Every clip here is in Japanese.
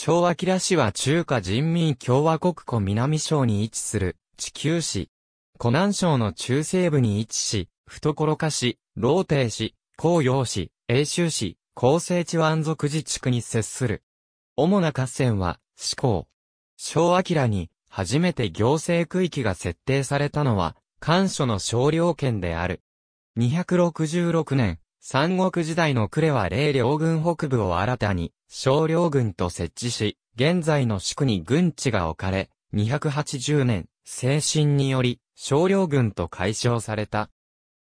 昭和ラ市は中華人民共和国湖南省に位置する地球市。湖南省の中西部に位置し、懐かし、老亭市、広葉市、永州市、厚生地湾族自治区に接する。主な河川は、四港。キ明に、初めて行政区域が設定されたのは、関所の少量圏である。266年、三国時代の呉は霊領軍北部を新たに、少領軍と設置し、現在の宿に軍地が置かれ、280年、精神により、少領軍と解消された。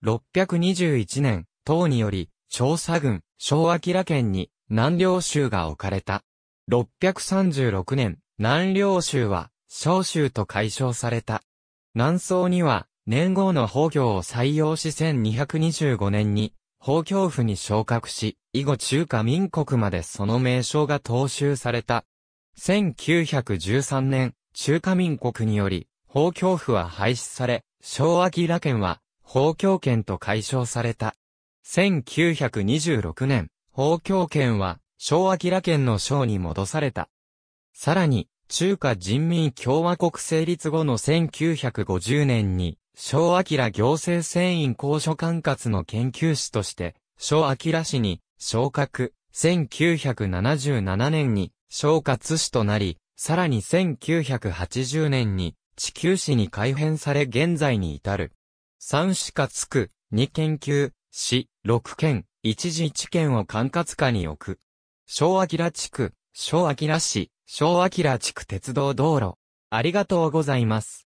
621年、唐により、調査軍、小明県に、南領州が置かれた。636年、南領州は、小州と解消された。南宋には、年号の宝教を採用し1225年に、法教府に昇格し、以後中華民国までその名称が踏襲された。1913年、中華民国により、法教府は廃止され、昭和ギラ県は、法教県と解消された。1926年、法教県は、昭和ギラ県の省に戻された。さらに、中華人民共和国成立後の1950年に、小明行政船員公所管轄の研究士として、小明氏に昇格、1977年に昇活市となり、さらに1980年に地球史に改変され現在に至る。三市かつく、二研究、市、六県、一時一県を管轄下に置く。小明地区、小明市、小明地区鉄道道路。ありがとうございます。